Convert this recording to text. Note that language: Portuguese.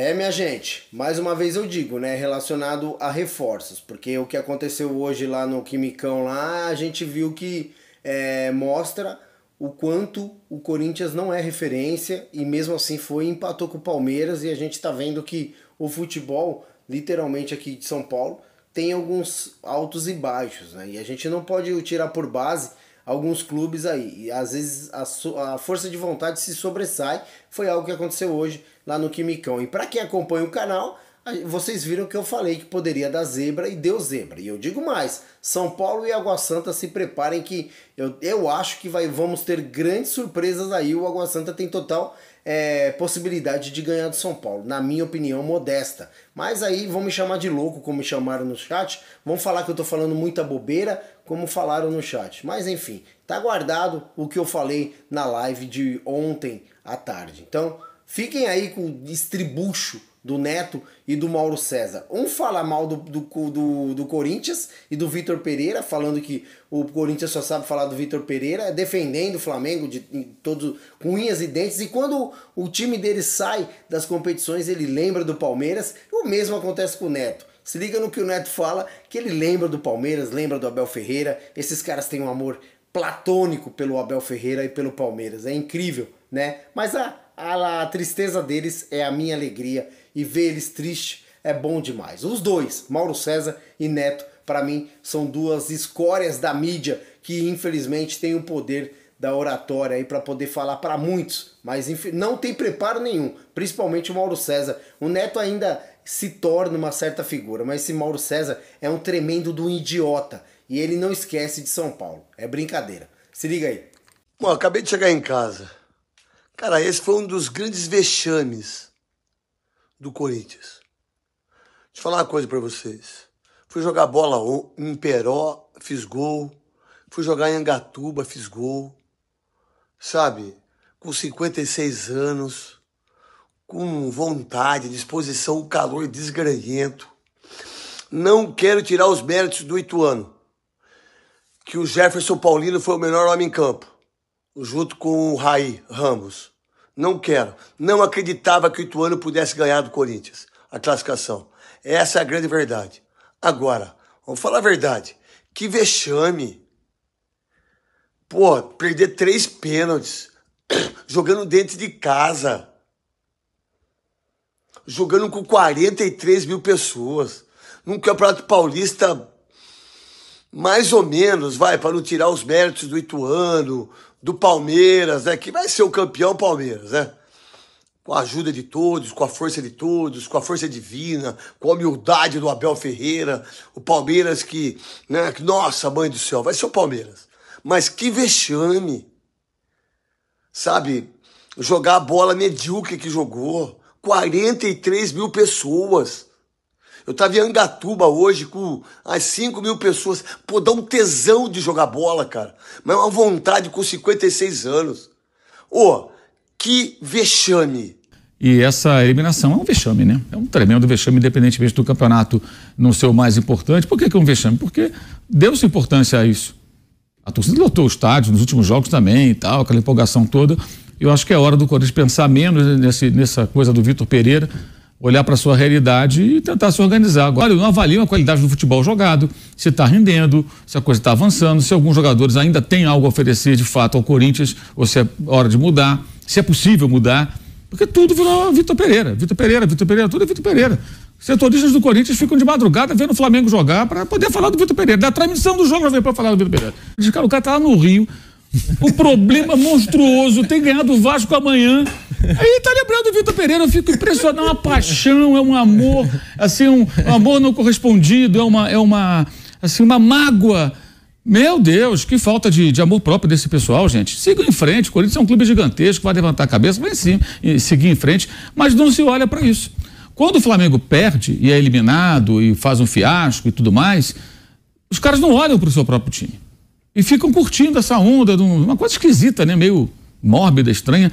É, minha gente, mais uma vez eu digo, né, relacionado a reforços, porque o que aconteceu hoje lá no Quimicão lá, a gente viu que é, mostra o quanto o Corinthians não é referência e mesmo assim foi empatou com o Palmeiras e a gente está vendo que o futebol, literalmente aqui de São Paulo, tem alguns altos e baixos, né? E a gente não pode tirar por base alguns clubes aí. E às vezes a, so, a força de vontade se sobressai. Foi algo que aconteceu hoje lá no Quimicão. E para quem acompanha o canal, vocês viram que eu falei que poderia dar zebra e deu zebra. E eu digo mais: São Paulo e Água Santa se preparem que eu, eu acho que vai, vamos ter grandes surpresas aí. O Água Santa tem total é, possibilidade de ganhar do São Paulo, na minha opinião, modesta. Mas aí vão me chamar de louco, como me chamaram no chat. Vão falar que eu tô falando muita bobeira, como falaram no chat. Mas enfim, tá guardado o que eu falei na live de ontem à tarde. Então fiquem aí com o estribucho do Neto e do Mauro César. Um fala mal do, do, do, do Corinthians e do Vitor Pereira, falando que o Corinthians só sabe falar do Vitor Pereira, defendendo o Flamengo de, de todos com unhas e dentes. E quando o, o time dele sai das competições, ele lembra do Palmeiras. O mesmo acontece com o Neto. Se liga no que o Neto fala, que ele lembra do Palmeiras, lembra do Abel Ferreira. Esses caras têm um amor platônico pelo Abel Ferreira e pelo Palmeiras. É incrível, né? Mas a, a, a tristeza deles é a minha alegria e ver eles tristes é bom demais. Os dois, Mauro César e Neto, para mim são duas escórias da mídia que infelizmente tem o poder da oratória aí para poder falar para muitos, mas não tem preparo nenhum, principalmente o Mauro César. O Neto ainda se torna uma certa figura, mas esse Mauro César é um tremendo do idiota e ele não esquece de São Paulo. É brincadeira. Se liga aí. Bom, acabei de chegar em casa. Cara, esse foi um dos grandes vexames do Corinthians. Deixa eu falar uma coisa para vocês. Fui jogar bola em Peró, fiz gol. Fui jogar em Angatuba, fiz gol. Sabe? Com 56 anos, com vontade, disposição, calor desgranhento. Não quero tirar os méritos do Ituano, que o Jefferson Paulino foi o melhor homem em campo junto com o Raí Ramos. Não quero. Não acreditava que o Ituano pudesse ganhar do Corinthians a classificação. Essa é a grande verdade. Agora, vamos falar a verdade. Que vexame. Pô, perder três pênaltis jogando dentro de casa. Jogando com 43 mil pessoas. Num campeonato paulista mais ou menos, vai, para não tirar os méritos do Ituano, do Palmeiras, né? Que vai ser o campeão Palmeiras, né? Com a ajuda de todos, com a força de todos, com a força divina, com a humildade do Abel Ferreira, o Palmeiras que, né? Que, nossa, mãe do céu, vai ser o Palmeiras. Mas que vexame, sabe? Jogar a bola medíocre que jogou, 43 mil pessoas eu estava em Angatuba hoje com as 5 mil pessoas. Pô, dá um tesão de jogar bola, cara. Mas é uma vontade com 56 anos. Ô, oh, que vexame. E essa eliminação é um vexame, né? É um tremendo vexame, independentemente do campeonato não ser o mais importante. Por que, que é um vexame? Porque deu-se importância a isso. A torcida lotou o estádio nos últimos jogos também e tal, aquela empolgação toda. Eu acho que é hora do Corinthians pensar menos nesse, nessa coisa do Vitor Pereira olhar para a sua realidade e tentar se organizar. Agora, eu avalio a qualidade do futebol jogado, se está rendendo, se a coisa está avançando, se alguns jogadores ainda têm algo a oferecer de fato ao Corinthians, ou se é hora de mudar, se é possível mudar, porque tudo virou Vitor Pereira, Vitor Pereira, Vitor Pereira, tudo é Vitor Pereira. Setoristas do Corinthians ficam de madrugada vendo o Flamengo jogar para poder falar do Vitor Pereira, da transmissão do jogo para falar do Vitor Pereira. O cara está lá no Rio, o problema monstruoso tem ganhado o Vasco amanhã. Aí tá lembrando o Vitor Pereira, eu fico impressionado, é uma paixão, é um amor, assim, um, amor não correspondido, é uma, é uma, assim, uma mágoa. Meu Deus, que falta de, de, amor próprio desse pessoal, gente. Siga em frente, o Corinthians é um clube gigantesco, vai levantar a cabeça, vai sim, seguir em frente, mas não se olha para isso. Quando o Flamengo perde e é eliminado e faz um fiasco e tudo mais, os caras não olham para o seu próprio time e ficam curtindo essa onda, uma coisa esquisita, né? Meio mórbida, estranha,